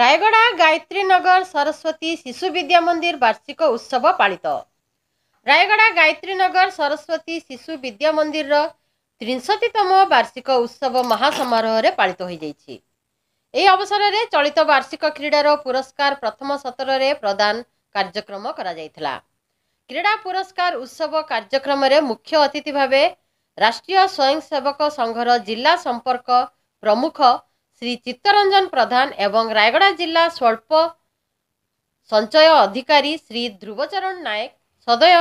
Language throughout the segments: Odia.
ରାୟଗଡ଼ା ଗାୟତ୍ରୀନଗର ସରସ୍ୱତୀ ଶିଶୁ ବିଦ୍ୟା ମନ୍ଦିର ବାର୍ଷିକ ଉତ୍ସବ ପାଳିତ ରାୟଗଡ଼ା ଗାୟତ୍ରୀନଗର ସରସ୍ୱତୀ ଶିଶୁ ବିଦ୍ୟା ମନ୍ଦିରର ତ୍ରିଶତିତମ ବାର୍ଷିକ ଉତ୍ସବ ମହାସମାରୋହରେ ପାଳିତ ହୋଇଯାଇଛି ଏହି ଅବସରରେ ଚଳିତ ବାର୍ଷିକ କ୍ରୀଡ଼ାର ପୁରସ୍କାର ପ୍ରଥମ ସତରରେ ପ୍ରଦାନ କାର୍ଯ୍ୟକ୍ରମ କରାଯାଇଥିଲା କ୍ରୀଡ଼ା ପୁରସ୍କାର ଉତ୍ସବ କାର୍ଯ୍ୟକ୍ରମରେ ମୁଖ୍ୟ ଅତିଥି ଭାବେ ରାଷ୍ଟ୍ରୀୟ ସ୍ୱୟଂସେବକ ସଂଘର ଜିଲ୍ଲା ସମ୍ପର୍କ ପ୍ରମୁଖ ଶ୍ରୀ ଚିତ୍ତରଞ୍ଜନ ପ୍ରଧାନ ଏବଂ ରାୟଗଡ଼ା ଜିଲ୍ଲା ସ୍ୱଳ୍ପ ସଞ୍ଚୟ ଅଧିକାରୀ ଶ୍ରୀ ଧ୍ରୁବଚରଣ ନାୟକ ସଦୟ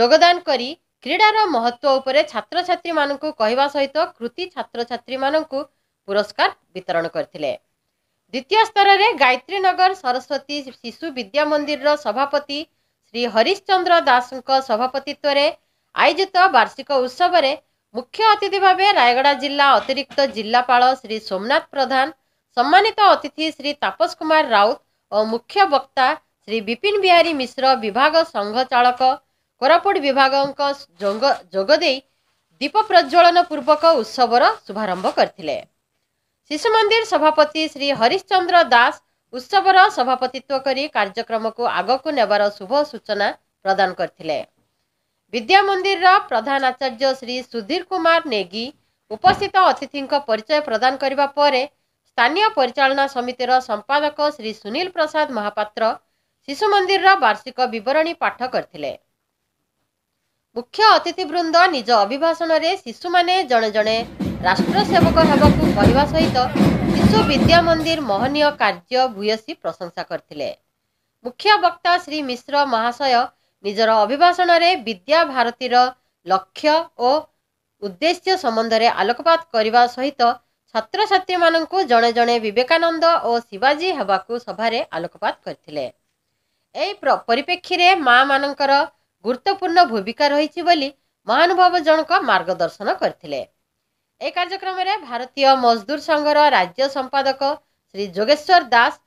ଯୋଗଦାନ କରି କ୍ରୀଡ଼ାର ମହତ୍ଵ ଉପରେ ଛାତ୍ରଛାତ୍ରୀମାନଙ୍କୁ କହିବା ସହିତ କୃତି ଛାତ୍ରଛାତ୍ରୀମାନଙ୍କୁ ପୁରସ୍କାର ବିତରଣ କରିଥିଲେ ଦ୍ୱିତୀୟ ସ୍ତରରେ ଗାୟତ୍ରୀନଗର ସରସ୍ୱତୀ ଶିଶୁ ବିଦ୍ୟା ମନ୍ଦିରର ସଭାପତି ଶ୍ରୀ ହରିଶ୍ଚନ୍ଦ୍ର ଦାସଙ୍କ ସଭାପତିତ୍ୱରେ ଆୟୋଜିତ ବାର୍ଷିକ ଉତ୍ସବରେ ମୁଖ୍ୟ ଅତିଥି ଭାବେ ରାୟଗଡ଼ା ଜିଲ୍ଲା ଅତିରିକ୍ତ ଜିଲ୍ଲାପାଳ ଶ୍ରୀ ସୋମନାଥ ପ୍ରଧାନ ସମ୍ମାନିତ ଅତିଥି ଶ୍ରୀ ତାପସ କୁମାର ରାଉତ ଓ ମୁଖ୍ୟ ବକ୍ତା ଶ୍ରୀ ବିପିନ ବିହାରୀ ମିଶ୍ର ବିଭାଗ ସଂଘ ଚାଳକ କୋରାପୁଟ ବିଭାଗଙ୍କ ଯୋଗ ଦେଇ ଦୀପ ପ୍ରଜ୍ୱଳନ ପୂର୍ବକ ଉତ୍ସବର ଶୁଭାରମ୍ଭ କରିଥିଲେ ଶିଶୁ ମନ୍ଦିର ସଭାପତି ଶ୍ରୀ ହରିଶ୍ଚନ୍ଦ୍ର ଦାସ ଉତ୍ସବର ସଭାପତିତ୍ୱ କରି କାର୍ଯ୍ୟକ୍ରମକୁ ଆଗକୁ ନେବାର ଶୁଭ ସୂଚନା ପ୍ରଦାନ କରିଥିଲେ ବିଦ୍ୟାମନ୍ଦିର ପ୍ରଧାନ ଆଚାର୍ଯ୍ୟ ଶ୍ରୀ ସୁଧୀର କୁମାର ନେଗି ଉପସ୍ଥିତ ଅତିଥିଙ୍କ ପରିଚୟ ପ୍ରଦାନ କରିବା ପରେ ସ୍ଥାନୀୟ ପରିଚାଳନା ସମିତିର ସମ୍ପାଦକ ଶ୍ରୀ ସୁନୀଲ ପ୍ରସାଦ ମହାପାତ୍ର ଶିଶୁ ମନ୍ଦିରର ବାର୍ଷିକ ବିବରଣୀ ପାଠ କରିଥିଲେ ମୁଖ୍ୟ ଅତିଥିବୃନ୍ଦ ନିଜ ଅଭିଭାଷଣରେ ଶିଶୁମାନେ ଜଣେ ଜଣେ ରାଷ୍ଟ୍ରସେବକ ହେବାକୁ କହିବା ସହିତ ଶିଶୁ ବିଦ୍ୟା ମନ୍ଦିର ମହନୀୟ କାର୍ଯ୍ୟ ଭୂୟସୀ ପ୍ରଶଂସା କରିଥିଲେ ମୁଖ୍ୟ ବକ୍ତା ଶ୍ରୀ ମିଶ୍ର ମହାଶୟ ନିଜର ଅଭିଭାଷଣରେ ବିଦ୍ୟା ଭାରତୀର ଲକ୍ଷ୍ୟ ଓ ଉଦ୍ଦେଶ୍ୟ ସମ୍ବନ୍ଧରେ ଆଲୋକପାତ କରିବା ସହିତ ଛାତ୍ରଛାତ୍ରୀମାନଙ୍କୁ ଜଣେ ଜଣେ ବିବେକାନନ୍ଦ ଓ ଶିବାଜୀ ହେବାକୁ ସଭାରେ ଆଲୋକପାତ କରିଥିଲେ ଏହି ପରିପ୍ରେକ୍ଷୀରେ ମାଆମାନଙ୍କର ଗୁରୁତ୍ୱପୂର୍ଣ୍ଣ ଭୂମିକା ରହିଛି ବୋଲି ମହାନୁଭବ ଜଣକ ମାର୍ଗଦର୍ଶନ କରିଥିଲେ ଏ କାର୍ଯ୍ୟକ୍ରମରେ ଭାରତୀୟ ମଜଦୁର ସଂଘର ରାଜ୍ୟ ସମ୍ପାଦକ ଶ୍ରୀ ଯୋଗେଶ୍ୱର ଦାସ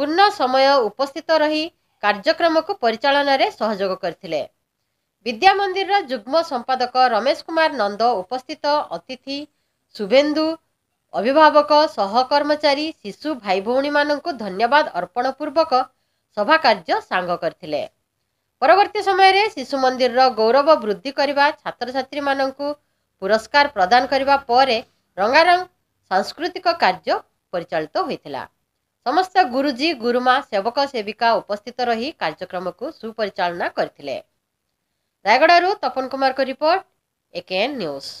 ପୂର୍ଣ୍ଣ ସମୟ ଉପସ୍ଥିତ ରହି କାର୍ଯ୍ୟକ୍ରମକୁ ପରିଚାଳନାରେ ସହଯୋଗ କରିଥିଲେ ବିଦ୍ୟାମନ୍ଦିରର ଯୁଗ୍ମ ସମ୍ପାଦକ ରମେଶ କୁମାର ନନ୍ଦ ଉପସ୍ଥିତ ଅତିଥି ଶୁଭେନ୍ଦୁ ଅଭିଭାବକ ସହକର୍ମଚାରୀ ଶିଶୁ ଭାଇ ଭଉଣୀମାନଙ୍କୁ ଧନ୍ୟବାଦ ଅର୍ପଣ ପୂର୍ବକ ସଭା କାର୍ଯ୍ୟ ସାଙ୍ଗ କରିଥିଲେ ପରବର୍ତ୍ତୀ ସମୟରେ ଶିଶୁ ମନ୍ଦିରର ଗୌରବ ବୃଦ୍ଧି କରିବା ଛାତ୍ରଛାତ୍ରୀମାନଙ୍କୁ ପୁରସ୍କାର ପ୍ରଦାନ କରିବା ପରେ ରଙ୍ଗାରଙ୍ଗ ସାଂସ୍କୃତିକ କାର୍ଯ୍ୟ ପରିଚାଳିତ ହୋଇଥିଲା ସମସ୍ତ ଗୁରୁଜୀ ଗୁରୁମା ସେବକ ସେବିକା ଉପସ୍ଥିତ ରହି କାର୍ଯ୍ୟକ୍ରମକୁ ସୁପରିଚାଳନା କରିଥିଲେ ରାୟଗଡ଼ାରୁ ତପନ କୁମାରଙ୍କ ରିପୋର୍ଟ ଏକେଏନ୍ ନ୍ୟୁଜ୍